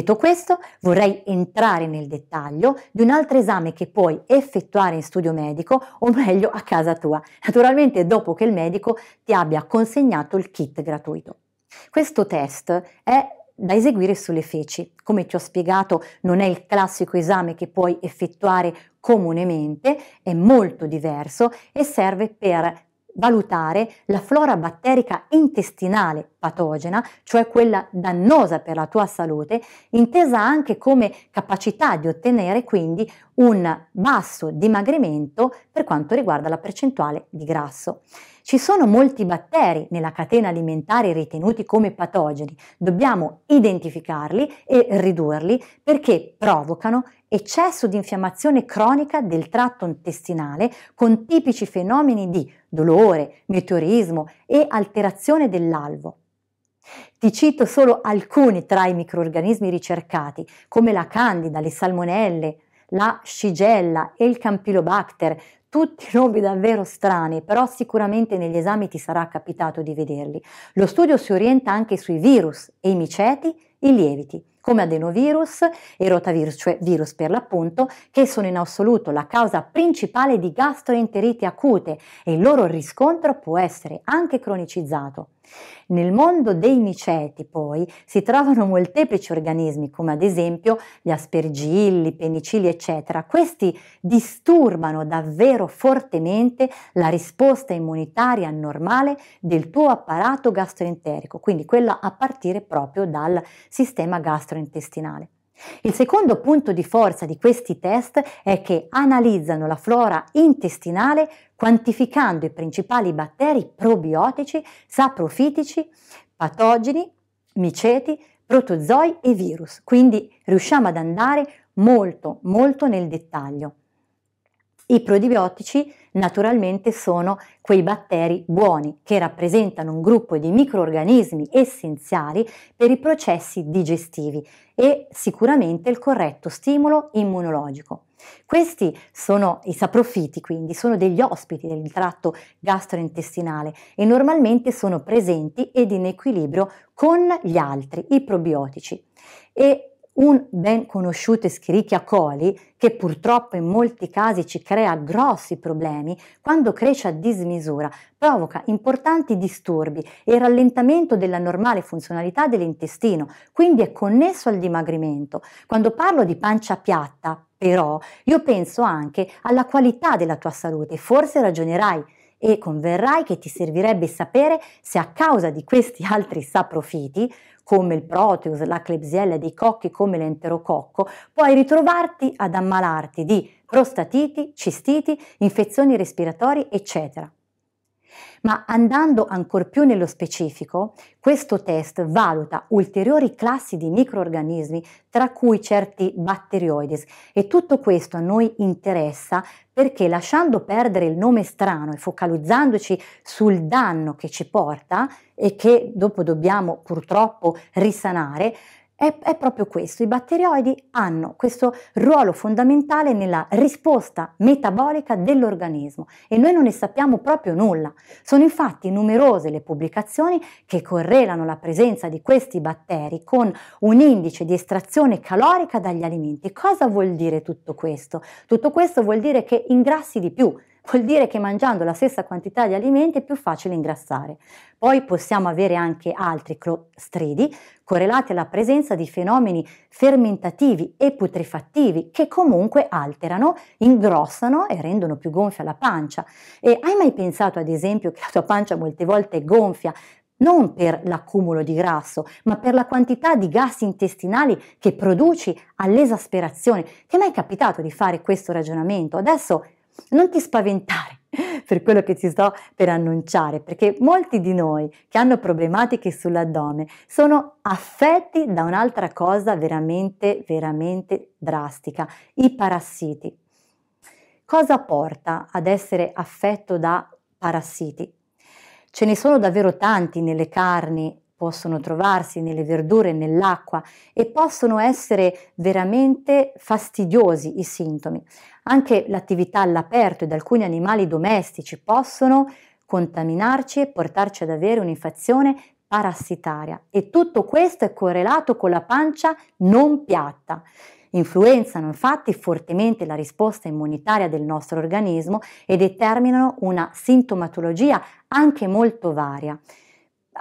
Detto questo, vorrei entrare nel dettaglio di un altro esame che puoi effettuare in studio medico o meglio a casa tua, naturalmente dopo che il medico ti abbia consegnato il kit gratuito. Questo test è da eseguire sulle feci. Come ti ho spiegato, non è il classico esame che puoi effettuare comunemente, è molto diverso e serve per valutare la flora batterica intestinale patogena, cioè quella dannosa per la tua salute, intesa anche come capacità di ottenere quindi un basso dimagrimento per quanto riguarda la percentuale di grasso. Ci sono molti batteri nella catena alimentare ritenuti come patogeni, dobbiamo identificarli e ridurli perché provocano eccesso di infiammazione cronica del tratto intestinale con tipici fenomeni di dolore, meteorismo e alterazione dell'alvo. Ti cito solo alcuni tra i microrganismi ricercati, come la candida, le salmonelle, la scigella e il campylobacter, tutti nomi davvero strani, però sicuramente negli esami ti sarà capitato di vederli. Lo studio si orienta anche sui virus e i miceti, i lieviti come adenovirus e rotavirus, cioè virus per l'appunto, che sono in assoluto la causa principale di gastroenterite acute e il loro riscontro può essere anche cronicizzato. Nel mondo dei miceti, poi, si trovano molteplici organismi, come ad esempio gli aspergilli, penicilli, eccetera. Questi disturbano davvero fortemente la risposta immunitaria normale del tuo apparato gastroenterico, quindi quella a partire proprio dal sistema gastrointestinale. Il secondo punto di forza di questi test è che analizzano la flora intestinale quantificando i principali batteri probiotici, saprofitici, patogeni, miceti, protozoi e virus, quindi riusciamo ad andare molto molto nel dettaglio. I probiotici naturalmente sono quei batteri buoni che rappresentano un gruppo di microorganismi essenziali per i processi digestivi e sicuramente il corretto stimolo immunologico. Questi sono i saprofiti, quindi sono degli ospiti del tratto gastrointestinale e normalmente sono presenti ed in equilibrio con gli altri, i probiotici. E un ben conosciuto Escherichia coli, che purtroppo in molti casi ci crea grossi problemi, quando cresce a dismisura provoca importanti disturbi e il rallentamento della normale funzionalità dell'intestino, quindi è connesso al dimagrimento. Quando parlo di pancia piatta, però, io penso anche alla qualità della tua salute, forse ragionerai e converrai che ti servirebbe sapere se a causa di questi altri saprofiti, come il proteus, la klebsiella dei cocchi come l'enterococco, puoi ritrovarti ad ammalarti di prostatiti, cistiti, infezioni respiratorie, eccetera. Ma andando ancor più nello specifico, questo test valuta ulteriori classi di microorganismi, tra cui certi batterioides, e tutto questo a noi interessa perché lasciando perdere il nome strano e focalizzandoci sul danno che ci porta e che dopo dobbiamo purtroppo risanare, è, è proprio questo, i batterioidi hanno questo ruolo fondamentale nella risposta metabolica dell'organismo e noi non ne sappiamo proprio nulla. Sono infatti numerose le pubblicazioni che correlano la presenza di questi batteri con un indice di estrazione calorica dagli alimenti. Cosa vuol dire tutto questo? Tutto questo vuol dire che ingrassi di più, vuol dire che mangiando la stessa quantità di alimenti è più facile ingrassare. Poi possiamo avere anche altri clostridi correlati alla presenza di fenomeni fermentativi e putrefattivi che comunque alterano, ingrossano e rendono più gonfia la pancia. E hai mai pensato ad esempio che la tua pancia molte volte è gonfia non per l'accumulo di grasso, ma per la quantità di gas intestinali che produci all'esasperazione. Ti è mai capitato di fare questo ragionamento? Adesso non ti spaventare per quello che ti sto per annunciare, perché molti di noi che hanno problematiche sull'addome sono affetti da un'altra cosa veramente, veramente drastica, i parassiti. Cosa porta ad essere affetto da parassiti? Ce ne sono davvero tanti nelle carni, possono trovarsi nelle verdure, nell'acqua e possono essere veramente fastidiosi i sintomi. Anche l'attività all'aperto ed alcuni animali domestici possono contaminarci e portarci ad avere un'infezione parassitaria e tutto questo è correlato con la pancia non piatta. Influenzano infatti fortemente la risposta immunitaria del nostro organismo e determinano una sintomatologia anche molto varia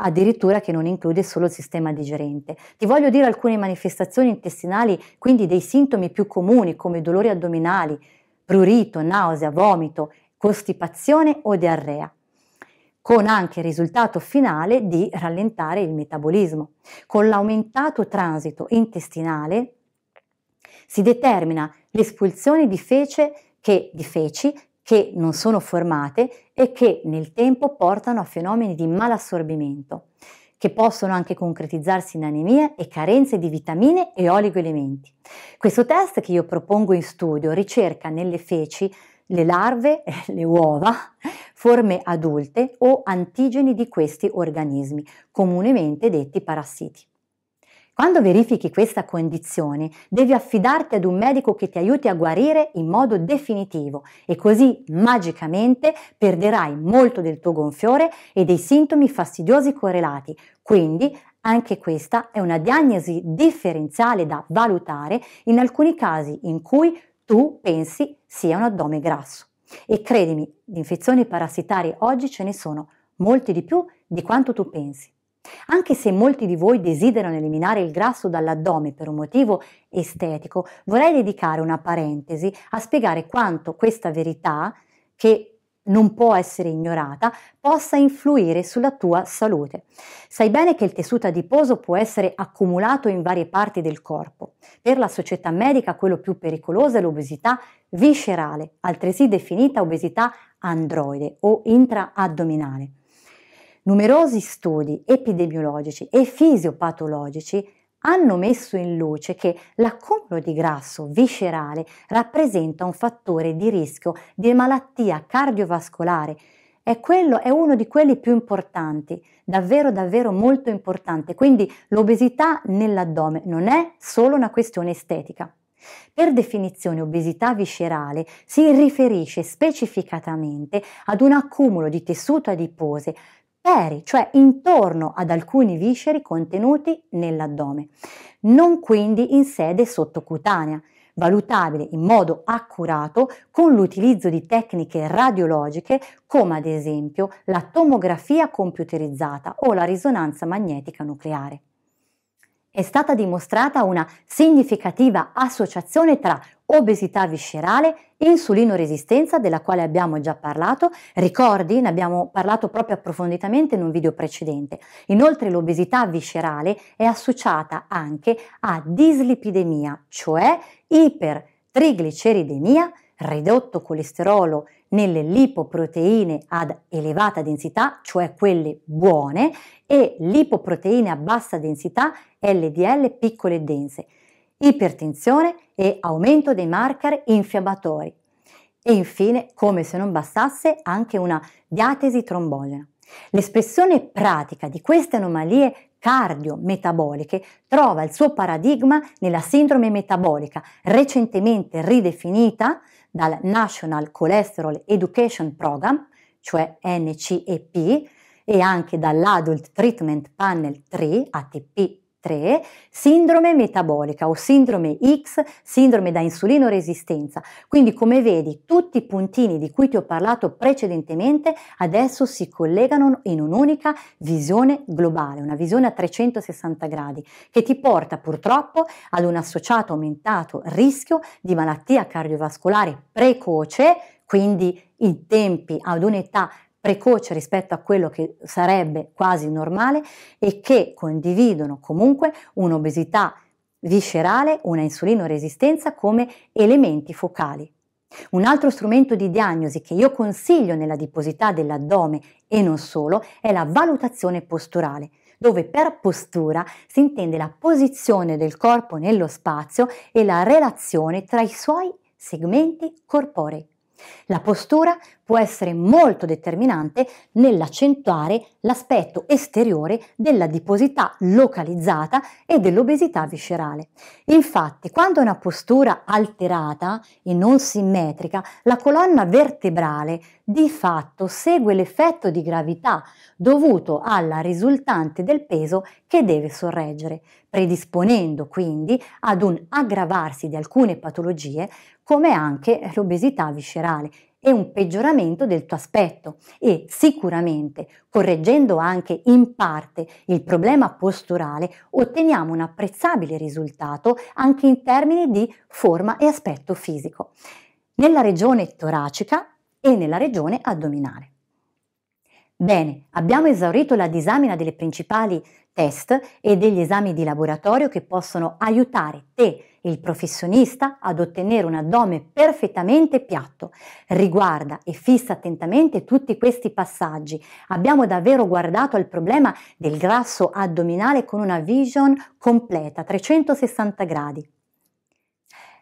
addirittura che non include solo il sistema digerente. Ti voglio dire alcune manifestazioni intestinali, quindi dei sintomi più comuni come dolori addominali, prurito, nausea, vomito, costipazione o diarrea con anche il risultato finale di rallentare il metabolismo. Con l'aumentato transito intestinale si determina l'espulsione di, fece che, di feci che non sono formate e che nel tempo portano a fenomeni di malassorbimento, che possono anche concretizzarsi in anemie e carenze di vitamine e oligoelementi. Questo test che io propongo in studio ricerca nelle feci le larve, le uova, forme adulte o antigeni di questi organismi, comunemente detti parassiti. Quando verifichi questa condizione, devi affidarti ad un medico che ti aiuti a guarire in modo definitivo e così magicamente perderai molto del tuo gonfiore e dei sintomi fastidiosi correlati. Quindi anche questa è una diagnosi differenziale da valutare in alcuni casi in cui tu pensi sia un addome grasso. E credimi, di infezioni parassitarie oggi ce ne sono molte di più di quanto tu pensi. Anche se molti di voi desiderano eliminare il grasso dall'addome per un motivo estetico, vorrei dedicare una parentesi a spiegare quanto questa verità, che non può essere ignorata, possa influire sulla tua salute. Sai bene che il tessuto adiposo può essere accumulato in varie parti del corpo. Per la società medica quello più pericoloso è l'obesità viscerale, altresì definita obesità androide o intraaddominale. Numerosi studi epidemiologici e fisiopatologici hanno messo in luce che l'accumulo di grasso viscerale rappresenta un fattore di rischio di malattia cardiovascolare è, quello, è uno di quelli più importanti, davvero davvero molto importante, quindi l'obesità nell'addome non è solo una questione estetica. Per definizione obesità viscerale si riferisce specificatamente ad un accumulo di tessuto adipose peri, cioè intorno ad alcuni visceri contenuti nell'addome, non quindi in sede sottocutanea, valutabile in modo accurato con l'utilizzo di tecniche radiologiche come ad esempio la tomografia computerizzata o la risonanza magnetica nucleare è stata dimostrata una significativa associazione tra obesità viscerale, e insulinoresistenza, della quale abbiamo già parlato, ricordi, ne abbiamo parlato proprio approfonditamente in un video precedente. Inoltre l'obesità viscerale è associata anche a dislipidemia, cioè ipertrigliceridemia, ridotto colesterolo nelle lipoproteine ad elevata densità, cioè quelle buone, e lipoproteine a bassa densità, LDL piccole e dense, ipertensione e aumento dei marker infiammatori. E infine, come se non bastasse, anche una diatesi trombogena. L'espressione pratica di queste anomalie cardiometaboliche trova il suo paradigma nella sindrome metabolica, recentemente ridefinita dal National Cholesterol Education Program, cioè NCEP, e anche dall'Adult Treatment Panel 3, ATP 3. Sindrome metabolica o sindrome X, sindrome da insulino resistenza. Quindi come vedi tutti i puntini di cui ti ho parlato precedentemente adesso si collegano in un'unica visione globale, una visione a 360 gradi che ti porta purtroppo ad un associato aumentato rischio di malattia cardiovascolare precoce, quindi in tempi ad un'età precoce rispetto a quello che sarebbe quasi normale e che condividono comunque un'obesità viscerale, una insulinoresistenza come elementi focali. Un altro strumento di diagnosi che io consiglio nella diposità dell'addome e non solo è la valutazione posturale, dove per postura si intende la posizione del corpo nello spazio e la relazione tra i suoi segmenti corporei. La postura può essere molto determinante nell'accentuare l'aspetto esteriore della diposità localizzata e dell'obesità viscerale. Infatti, quando è una postura alterata e non simmetrica, la colonna vertebrale di fatto segue l'effetto di gravità dovuto alla risultante del peso che deve sorreggere, predisponendo quindi ad un aggravarsi di alcune patologie come anche l'obesità viscerale e un peggioramento del tuo aspetto e sicuramente, correggendo anche in parte il problema posturale, otteniamo un apprezzabile risultato anche in termini di forma e aspetto fisico, nella regione toracica e nella regione addominale. Bene, abbiamo esaurito la disamina delle principali test e degli esami di laboratorio che possono aiutare te il professionista ad ottenere un addome perfettamente piatto. Riguarda e fissa attentamente tutti questi passaggi. Abbiamo davvero guardato al problema del grasso addominale con una vision completa, 360 gradi.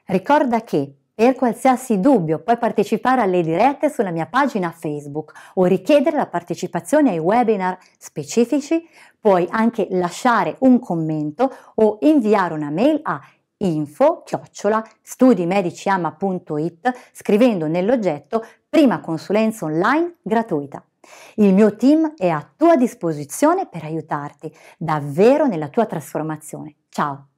Ricorda che per qualsiasi dubbio puoi partecipare alle dirette sulla mia pagina Facebook o richiedere la partecipazione ai webinar specifici, puoi anche lasciare un commento o inviare una mail a info chiocciola studimediciama.it scrivendo nell'oggetto prima consulenza online gratuita. Il mio team è a tua disposizione per aiutarti davvero nella tua trasformazione. Ciao!